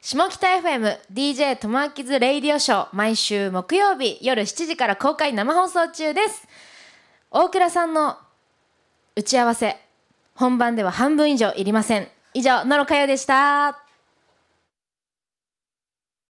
下北 FM DJ トマーきズレイディオショー毎週木曜日夜7時から公開生放送中です大倉さんの打ち合わせ本番では半分以上いりません以上野呂佳代でした